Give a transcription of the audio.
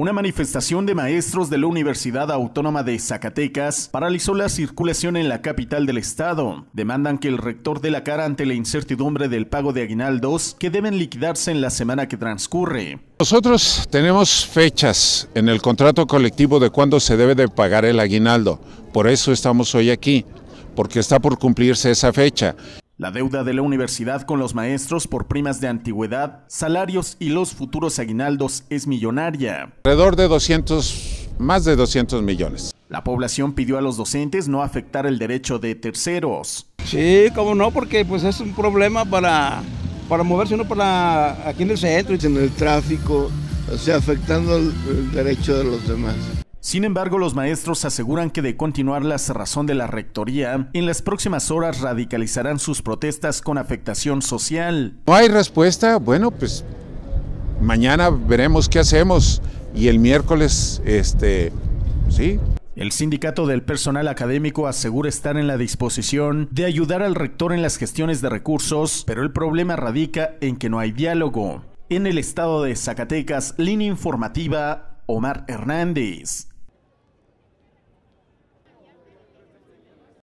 Una manifestación de maestros de la Universidad Autónoma de Zacatecas paralizó la circulación en la capital del estado. Demandan que el rector dé la cara ante la incertidumbre del pago de aguinaldos que deben liquidarse en la semana que transcurre. Nosotros tenemos fechas en el contrato colectivo de cuándo se debe de pagar el aguinaldo. Por eso estamos hoy aquí, porque está por cumplirse esa fecha. La deuda de la universidad con los maestros por primas de antigüedad, salarios y los futuros aguinaldos es millonaria. Alrededor de 200, más de 200 millones. La población pidió a los docentes no afectar el derecho de terceros. Sí, cómo no, porque pues es un problema para, para moverse uno para aquí en el centro. y En el tráfico, o sea, afectando el derecho de los demás. Sin embargo, los maestros aseguran que de continuar la cerrazón de la rectoría, en las próximas horas radicalizarán sus protestas con afectación social. No hay respuesta, bueno, pues mañana veremos qué hacemos y el miércoles, este, pues sí, el sindicato del personal académico asegura estar en la disposición de ayudar al rector en las gestiones de recursos, pero el problema radica en que no hay diálogo. En el estado de Zacatecas, línea informativa, Omar Hernández.